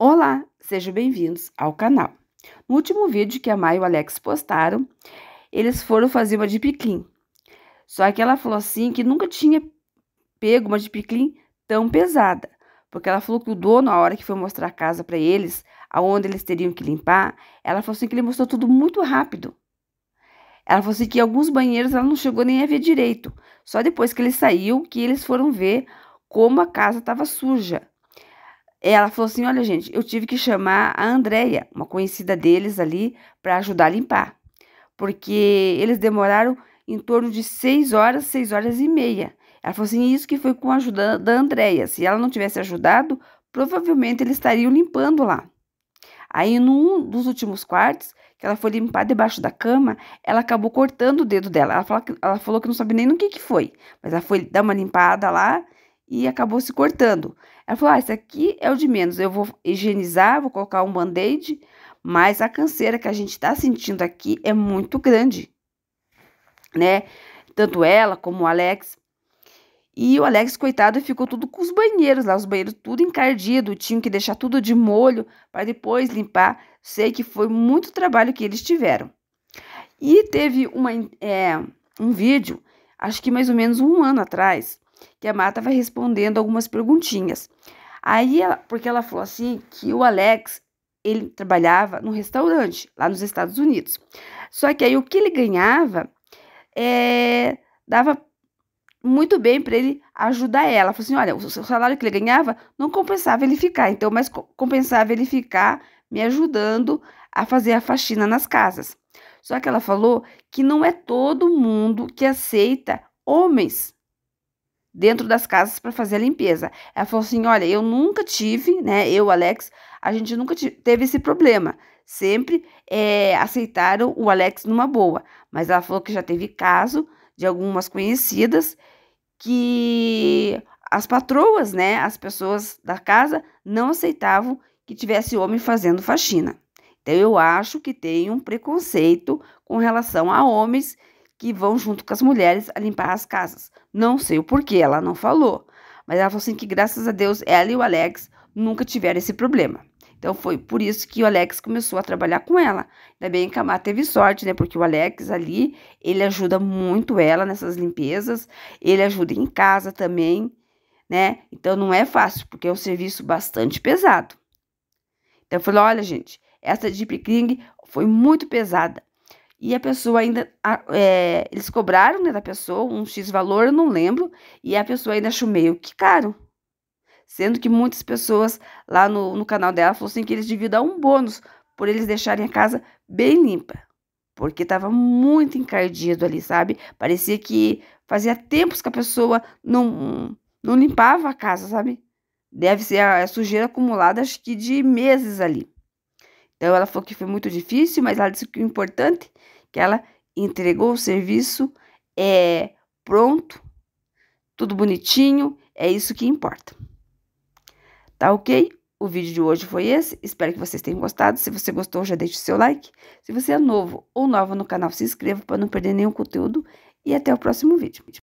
Olá, sejam bem-vindos ao canal. No último vídeo que a Maia e o Alex postaram, eles foram fazer uma de clean. Só que ela falou assim que nunca tinha pego uma de clean tão pesada, porque ela falou que o dono, a hora que foi mostrar a casa para eles, aonde eles teriam que limpar, ela falou assim que ele mostrou tudo muito rápido. Ela falou assim que alguns banheiros ela não chegou nem a ver direito. Só depois que ele saiu que eles foram ver como a casa estava suja ela falou assim: Olha, gente, eu tive que chamar a Andréia, uma conhecida deles ali, para ajudar a limpar, porque eles demoraram em torno de seis horas, seis horas e meia. Ela falou assim: Isso que foi com a ajuda da Andréia. Se ela não tivesse ajudado, provavelmente eles estariam limpando lá. Aí, num dos últimos quartos, que ela foi limpar debaixo da cama, ela acabou cortando o dedo dela. Ela falou que, ela falou que não sabe nem no que, que foi, mas ela foi dar uma limpada lá e acabou se cortando. Ela falou: Ah, esse aqui é o de menos. Eu vou higienizar, vou colocar um band-aid, mas a canseira que a gente está sentindo aqui é muito grande, né? Tanto ela como o Alex. E o Alex, coitado, ficou tudo com os banheiros lá, os banheiros tudo encardido, tinham que deixar tudo de molho para depois limpar. Sei que foi muito trabalho que eles tiveram. E teve uma, é, um vídeo, acho que mais ou menos um ano atrás, que a mata vai respondendo algumas perguntinhas. Aí, ela, porque ela falou assim que o Alex ele trabalhava num restaurante lá nos Estados Unidos. Só que aí o que ele ganhava é, dava muito bem para ele ajudar ela. Falou assim: olha, o salário que ele ganhava não compensava ele ficar, então, mas compensava ele ficar me ajudando a fazer a faxina nas casas. Só que ela falou que não é todo mundo que aceita homens dentro das casas para fazer a limpeza. Ela falou assim: olha, eu nunca tive, né? Eu, Alex, a gente nunca teve esse problema. Sempre é, aceitaram o Alex numa boa. Mas ela falou que já teve caso de algumas conhecidas que as patroas, né? As pessoas da casa não aceitavam que tivesse homem fazendo faxina. Então eu acho que tem um preconceito com relação a homens que vão junto com as mulheres a limpar as casas. Não sei o porquê, ela não falou. Mas ela falou assim que graças a Deus ela e o Alex nunca tiveram esse problema. Então foi por isso que o Alex começou a trabalhar com ela. Ainda bem que a Má teve sorte, né? Porque o Alex ali, ele ajuda muito ela nessas limpezas, ele ajuda em casa também, né? Então não é fácil, porque é um serviço bastante pesado. Então eu falei: olha, gente, essa Deep Cleaning foi muito pesada, e a pessoa ainda. É, eles cobraram né, da pessoa um X valor, eu não lembro, e a pessoa ainda achou meio que caro. Sendo que muitas pessoas lá no, no canal dela falaram assim que eles deviam dar um bônus por eles deixarem a casa bem limpa. Porque estava muito encardido ali, sabe? Parecia que fazia tempos que a pessoa não, não limpava a casa, sabe? Deve ser a, a sujeira acumulada, acho que de meses ali. Então ela falou que foi muito difícil, mas ela disse que o importante é que ela entregou o serviço é pronto, tudo bonitinho, é isso que importa. Tá ok? O vídeo de hoje foi esse, espero que vocês tenham gostado. Se você gostou, já deixe o seu like. Se você é novo ou nova no canal, se inscreva para não perder nenhum conteúdo e até o próximo vídeo.